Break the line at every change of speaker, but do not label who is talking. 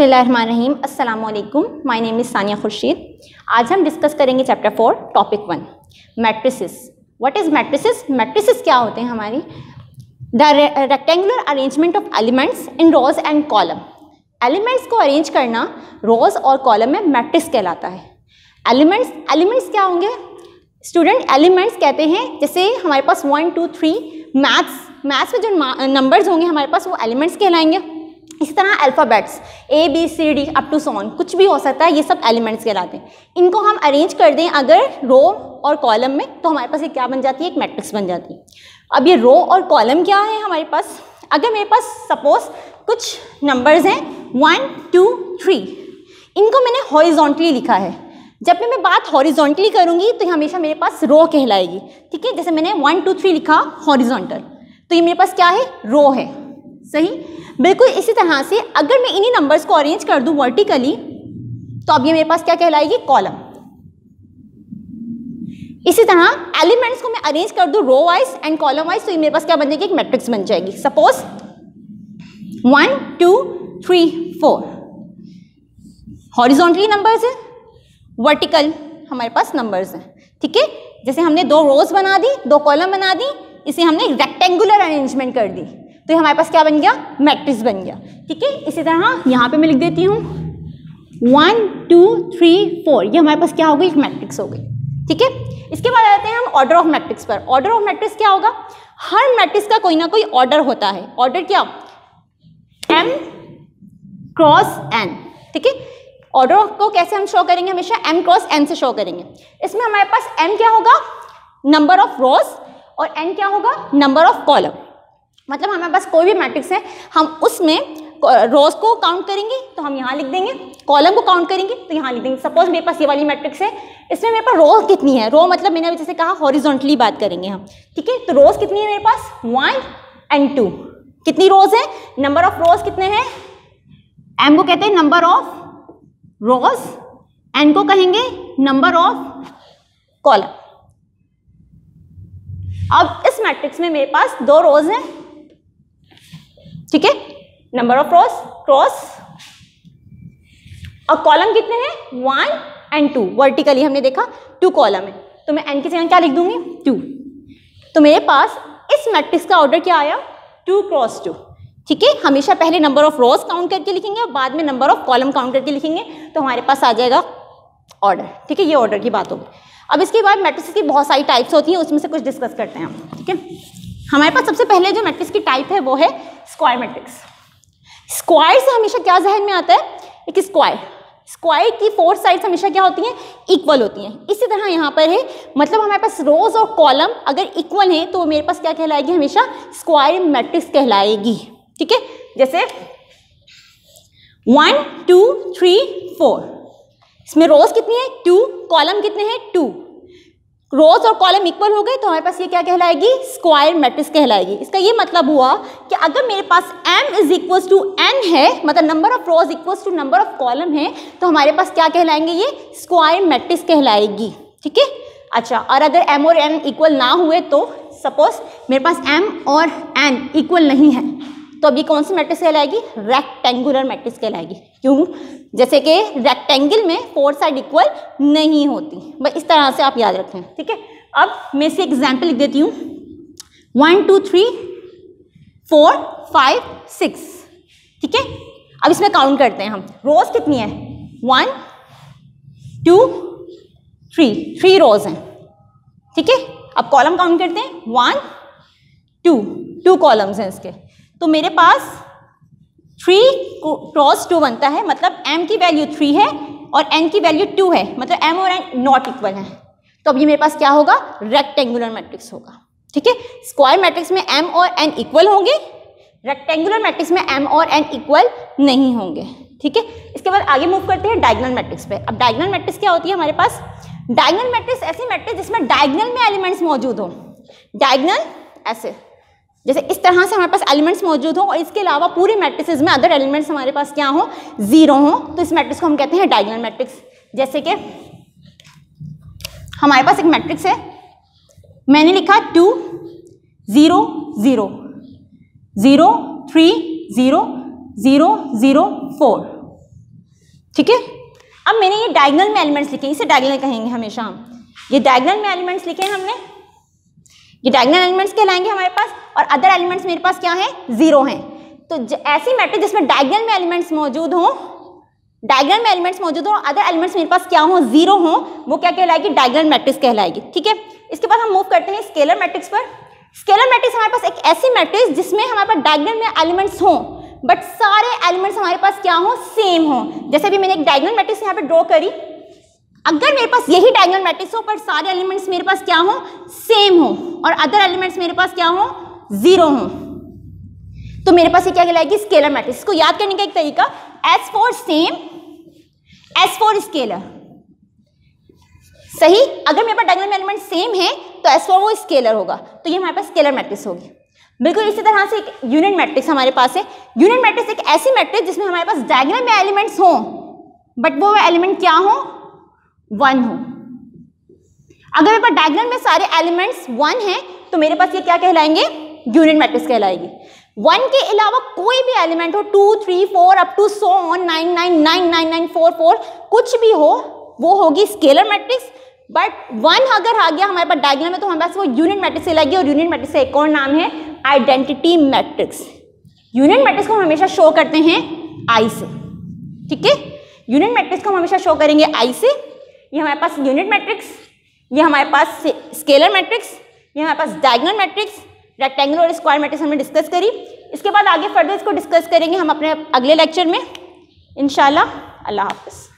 बिसमीम अल्लाम my name is Sania Khurshid आज हम डिस्कस करेंगे chapter four topic one matrices what is matrices matrices क्या होते हैं हमारी the rectangular arrangement of elements in rows and column elements को अरेंज करना रोज और कॉलम में मैट्रिक्स कहलाता है एलिमेंट्स एलिमेंट्स क्या होंगे स्टूडेंट एलिमेंट्स कहते हैं जैसे हमारे पास one two three maths maths में जो नंबर्स होंगे हमारे पास वो एलिमेंट्स कहलाएंगे इसी तरह alphabets A B C D up to so on कुछ भी हो सकता है ये सब एलिमेंट्स कहलाते हैं इनको हम अरेंज कर दें अगर रो और कॉलम में तो हमारे पास ये क्या बन जाती है एक मैट्रिक्स बन जाती है अब ये रो और कॉलम क्या है हमारे पास अगर मेरे पास सपोज कुछ नंबर्स हैं वन टू थ्री इनको मैंने हॉरिजोंटली लिखा है जब भी मैं बात हॉरिजोंटली करूँगी तो ये हमेशा मेरे पास रो कहलाएगी ठीक है जैसे मैंने वन टू थ्री लिखा हॉरिजॉन्टल तो ये मेरे पास क्या है रो है सही बिल्कुल इसी तरह से अगर मैं इन्हीं नंबर्स को अरेंज कर दूं वर्टिकली तो अब ये मेरे पास क्या कहलाएगी कॉलम इसी तरह एलिमेंट्स को मैं अरेंज कर दूं row wise and column wise तो ये मेरे पास क्या बन जाएगी एक मैट्रिक्स बन जाएगी suppose one two three four horizontally numbers हैं वर्टिकल हमारे पास नंबर्स हैं ठीक है जैसे हमने दो रोज बना दी दो कॉलम बना दी इसे हमने रेक्टेंगुलर अरेंजमेंट कर दी तो हमारे पास क्या बन गया मैट्रिक्स बन गया ठीक है इसी तरह यहाँ पे मैं लिख देती हूँ वन टू थ्री फोर ये हमारे पास क्या हो गई एक मैट्रिक्स हो गई ठीक है इसके बाद आते हैं हम ऑर्डर ऑफ मैट्रिक्स पर ऑर्डर ऑफ मैट्रिक्स क्या होगा हर मैट्रिक्स का कोई ना कोई ऑर्डर होता है ऑर्डर क्या एम क्रॉस एन ठीक है ऑर्डर को कैसे हम शो करेंगे हमेशा एम क्रॉस एन से शो करेंगे इसमें हमारे पास एम क्या होगा नंबर ऑफ रोज और एन क्या होगा नंबर ऑफ कॉलम मतलब हमें पास कोई भी मैट्रिक्स है हम उसमें रोज को काउंट करेंगे तो हम यहाँ लिख देंगे कॉलम को काउंट करेंगे तो यहाँ लिख देंगे सपोज मेरे पास ये वाली मैट्रिक्स है इसमें मेरे पास रोज कितनी है रो मतलब मैंने जैसे कहा हॉरिजॉन्टली बात करेंगे हम ठीक है तो रोज कितनी है मेरे पास वन एंड टू कितनी रोज है नंबर ऑफ रोज कितने हैं एम को कहते हैं नंबर ऑफ रोज एन को कहेंगे नंबर ऑफ कॉलम अब इस मैट्रिक्स में मेरे पास दो रोज हैं ठीक है नंबर ऑफ क्रॉस क्रॉस और कॉलम कितने हैं वन एंड टू वर्टिकली हमने देखा टू कॉलम है तो मैं एन की जगह क्या लिख दूंगी टू तो मेरे पास इस मैट्रिक्स का ऑर्डर क्या आया टू क्रॉस टू ठीक है हमेशा पहले नंबर ऑफ रोज काउंट करके लिखेंगे और बाद में नंबर ऑफ कॉलम काउंट करके लिखेंगे तो हमारे पास आ जाएगा ऑर्डर ठीक है ये ऑर्डर की बात होगी अब इसके बाद मैट्रिक्स की बहुत सारी टाइप्स होती हैं उसमें से कुछ डिस्कस करते हैं हम ठीक है हमारे पास सबसे पहले जो मैट्रिक्स की टाइप है वो है स्क्वायर मैट्रिक्स स्क्वायर से हमेशा क्या जहन में आता है एक स्क्वायर स्क्वायर की फोर साइड्स हमेशा क्या होती हैं इक्वल होती हैं इसी तरह यहाँ पर है मतलब हमारे पास रोज और कॉलम अगर इक्वल है तो मेरे पास क्या कहलाएगी हमेशा स्क्वायर मैट्रिक्स कहलाएगी ठीक है जैसे वन टू थ्री फोर इसमें रोज कितनी है टू कॉलम कितने हैं टू रोज और कॉलम इक्वल हो गए तो हमारे पास ये क्या कहलाएगी स्क्वायर मैट्रिक्स कहलाएगी इसका ये मतलब हुआ कि अगर मेरे पास m is equal to n है मतलब number of rows equal to number of column है तो हमारे पास क्या कहलाएंगे ये स्क्वायर मैट्रिक्स कहलाएगी ठीक है अच्छा और अगर m और n इक्वल ना हुए तो सपोज मेरे पास m और n इक्वल नहीं है तो अब ये कौन सी मैट्रिक्स कहलाएगी रेक्टेंगुलर मैट्रिक्स कहलाएगी क्यों जैसे कि रेक्टेंगल में फोर साइड इक्वल नहीं होती बस इस तरह से आप याद रखें ठीक है अब मैं इसे एग्जाम्पल लिख देती हूँ one two three four five six ठीक है अब इसमें काउंट करते हैं हम रोज कितनी है one two three three rows हैं ठीक है अब कॉलम काउंट करते हैं वन टू टू कॉलम्स हैं इसके तो मेरे पास थ्री क्रॉस टू बनता है मतलब एम की वैल्यू थ्री है और एन की वैल्यू टू है मतलब एम और एन नॉट इक्वल है तो अब ये मेरे पास क्या होगा रेक्टेंगुलर मैट्रिक्स होगा ठीक है स्क्वायर मैट्रिक्स में एम और एन इक्वल होंगे रेक्टेंगुलर मैट्रिक्स में एम और एन इक्वल नहीं होंगे ठीक है इसके बाद आगे मूव करते हैं डायगनल मैट्रिक्स पे अब डायगनल मैट्रिक्स क्या होती है हमारे पास डायगनल मैट्रिक्स ऐसी मैट्रिक्स जिसमें डायगनल में एलिमेंट्स मौजूद हों डायगनल ऐसे जैसे इस तरह से हमारे पास एलिमेंट्स मौजूद हों और इसके अलावा पूरे मैट्रिसेस में अदर एलिमेंट्स हमारे पास क्या हो जीरो हों तो इस मैट्रिक्स को हम कहते हैं डायगनल मैट्रिक्स जैसे कि हमारे पास एक मैट्रिक्स है मैंने लिखा two zero zero zero three zero zero zero four ठीक है अब मैंने ये डायगनल में एलिमेंट्स लिखे इसे डायगनल कहेंगे हमेशा हम ये डायगनल में एलिमेंट्स लिखे हैं हमने ये डायगनल एलिमेंट्स कहलाएंगे हमारे पास और अदर एलिमेंट्स मेरे पास क्या है जीरो हैं तो ऐसी मैट्रिक जिसमें डायगनल में एलिमेंट्स मौजूद हों डायगनल में एलिमेंट्स मौजूद हों अदर एलिमेंट्स मेरे पास क्या हों जीरो हों वो क्या कहलाएगी डायगनल मैट्रिक्स कहलाएगी ठीक है इसके बाद हम मूव करते हैं स्केलर मैट्रिक्स पर स्केलर मैट्रिक्स हमारे पास एक ऐसी मैट्रिक्स जिसमें हमारे पास डायगनल में एलिमेंट्स हों बट सारे एलिमेंट्स हमारे पास क्या हो सेम हो जैसे भी मैंने एक डायगनल मैट्रिक्स यहाँ पर ड्रॉ करी अगर मेरे पास यही डायगनल मैट्रिक्स हो पर सारे एलिमेंट्स मेरे पास क्या हो सेम हो और अदर एलिमेंट्स मेरे पास क्या हो जीरो हो तो मेरे पास ये क्या कहलाएगी स्केलर मैट्रिक्स को याद करने का एक तरीका S for same S for scalar सही अगर मेरे पास डायगनल एलिमेंट सेम है तो एस फोर वो स्केलर होगा तो ये हमारे पास स्केलर मैट्रिक्स होगी बिल्कुल इसी तरह से एक यूनिट मैट्रिक्स हमारे पास है यूनिट मैट्रिक्स एक ऐसी मैट्रिक्स जिसमें हमारे पास डायगनल में एलिमेंट्स हों बट वो एलिमेंट क्या हो वन हो अगर मेरे पास डायग्राम में सारे एलिमेंट्स वन हैं तो मेरे पास ये क्या कहलाएंगे यूनिट मैट्रिक्स कहलाएगी वन के अलावा कोई भी एलिमेंट हो two three four up to so on nine nine nine nine nine four four कुछ भी हो वो होगी स्केलर मैट्रिक्स बट वन अगर आ गया हमारे पास डायग्राम में तो हमारे पास वो यूनिट मैट्रिक्स कहलाएगी और यूनिट मैट्रिक्स का एक और नाम है आइडेंटिटी मैट्रिक्स यूनिट मैट्रिक्स को हम हमेशा शो करते हैं आई से ठीक है यूनिट मैट्रिक्स को हम हमेशा शो करेंगे आई से ये हमारे पास यूनिट मैट्रिक्स ये हमारे पास स्केलर मैट्रिक्स ये हमारे पास डायगनल मैट्रिक्स रेक्टेंगुलर और स्क्वायर मैट्रिक्स हमने डिस्कस करी इसके बाद आगे फर्दर इसको डिस्कस करेंगे हम अपने अगले लेक्चर में इन अल्लाह हाफ